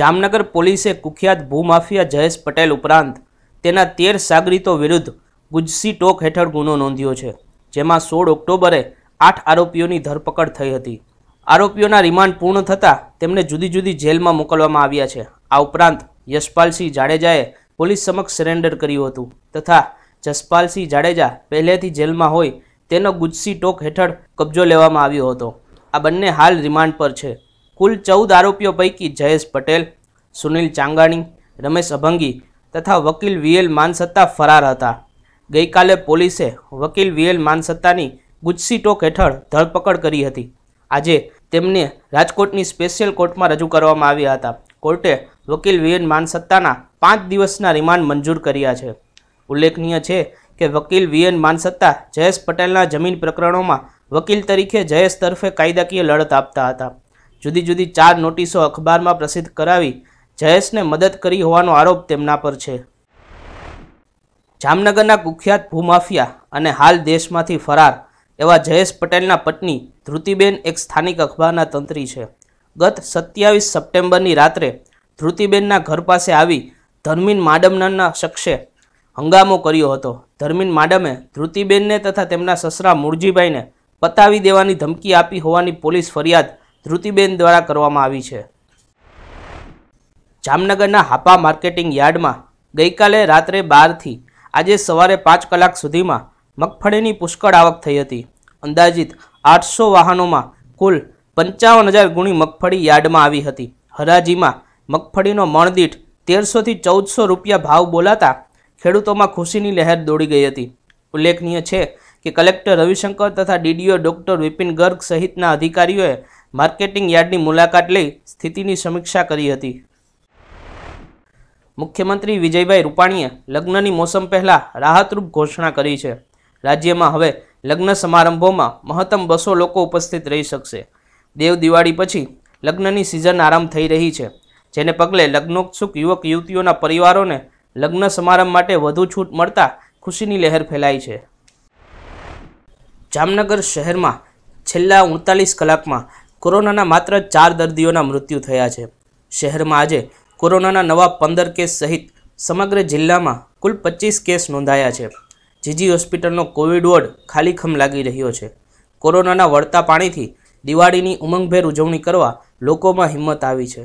જામનગર પોલીસે કુખ્યાત ભૂમાફિયા જયેશ પટેલ ઉપરાંત તેના તેર સાગરીતો વિરુદ્ધ ગુજસી ટોક હેઠળ ગુનો નોંધ્યો છે જેમાં સોળ ઓક્ટોબરે આઠ આરોપીઓની ધરપકડ થઈ હતી આરોપીઓના રિમાન્ડ પૂર્ણ થતાં તેમને જુદી જુદી જેલમાં મોકલવામાં આવ્યા છે આ ઉપરાંત યશપાલસિંહ જાડેજાએ પોલીસ સમક્ષ સરેન્ડર કર્યું હતું તથા જસપાલસિંહ જાડેજા પહેલેથી જેલમાં હોય તેનો ગુજસી ટોક હેઠળ કબજો લેવામાં આવ્યો હતો આ બંને હાલ રિમાન્ડ પર છે કુલ ચૌદ આરોપીઓ પૈકી જયેશ પટેલ સુનિલ ચાંગાણી રમેશ અભંગી તથા વકીલ વીએલ માનસત્તા ફરાર હતા ગઈકાલે પોલીસે વકીલ વીએલ માનસત્તાની ગુજસી હેઠળ ધરપકડ કરી હતી આજે તેમને રાજકોટની સ્પેશિયલ કોર્ટમાં રજૂ કરવામાં આવ્યા હતા કોર્ટે વકીલ વીએન માનસત્તાના પાંચ દિવસના રિમાન્ડ મંજૂર કર્યા છે ઉલ્લેખનીય છે કે વકીલ વીએન માનસત્તા જયેશ પટેલના જમીન પ્રકરણોમાં વકીલ તરીકે જયેશ તરફે કાયદાકીય લડત આપતા હતા જુદી જુદી ચાર નોટિસો અખબારમાં પ્રસિદ્ધ કરાવી જયેશને મદદ કરી હોવાનો આરોપ તેમના પર છે જામનગરના કુખ્યાત ભૂમાફિયા અને હાલ દેશમાંથી ફરાર એવા જયેશ પટેલના પત્ની ધૃતિબેન એક સ્થાનિક અખબારના તંત્રી છે ગત સત્યાવીસ સપ્ટેમ્બરની રાત્રે ધૃતિબેનના ઘર પાસે આવી ધર્મીન માડમના શખ્સે હંગામો કર્યો હતો ધર્મીન માડમે ધૃતિબેનને તથા તેમના સસરા મુરજીભાઈને પતાવી દેવાની ધમકી આપી હોવાની પોલીસ ફરિયાદ ધૃતિબેન દ્વારા કરવામાં આવી છે જામનગરના હાપા માર્કેટિંગ યાર્ડમાં ગઈકાલે રાત્રે બારથી આજે સવારે પાંચ કલાક સુધીમાં મગફળીની પુષ્કળ આવક થઈ હતી અંદાજિત આઠસો વાહનોમાં કુલ પંચાવન હજાર ગુણી મગફળી યાર્ડમાં આવી હતી હરાજીમાં મગફળીનો મણદીઠ તેરસોથી ચૌદસો રૂપિયા ભાવ બોલાતા ખેડૂતોમાં ખુશીની લહેર દોડી ગઈ હતી ઉલ્લેખનીય છે કે કલેક્ટર રવિશંકર તથા ડીડીઓ ડોક્ટર વિપિન ગર્ગ સહિતના અધિકારીઓએ માર્કેટિંગ યાર્ડની મુલાકાત લઈ સ્થિતિની સમીક્ષા કરી હતી મુખ્યમંત્રી વિજયભાઈ રૂપાણીએ લગ્નની મોસમ પહેલાં રાહતરૂપ ઘોષણા કરી છે રાજ્યમાં હવે લગ્ન સમારંભોમાં મહત્તમ બસો લોકો ઉપસ્થિત રહી શકશે દેવ દિવાળી પછી લગ્નની સિઝન આરંભ થઈ રહી છે જેને પગલે લગ્નોત્સુક યુવક યુવતીઓના પરિવારોને લગ્ન સમારંભ માટે વધુ છૂટ મળતા ખુશીની લહેર ફેલાઈ છે જામનગર શહેરમાં છેલ્લા ઉડતાલીસ કલાકમાં કોરોનાના માત્ર ચાર દર્દીઓના મૃત્યુ થયા છે શહેરમાં આજે કોરોનાના નવા પંદર કેસ સહિત સમગ્ર જિલ્લામાં કુલ પચીસ કેસ નોંધાયા છે જીજી હોસ્પિટલનો કોવિડ વોર્ડ ખાલીખમ લાગી રહ્યો છે કોરોનાના વળતા પાણીથી દિવાળીની ઉમંગભેર ઉજવણી કરવા લોકોમાં હિંમત આવી છે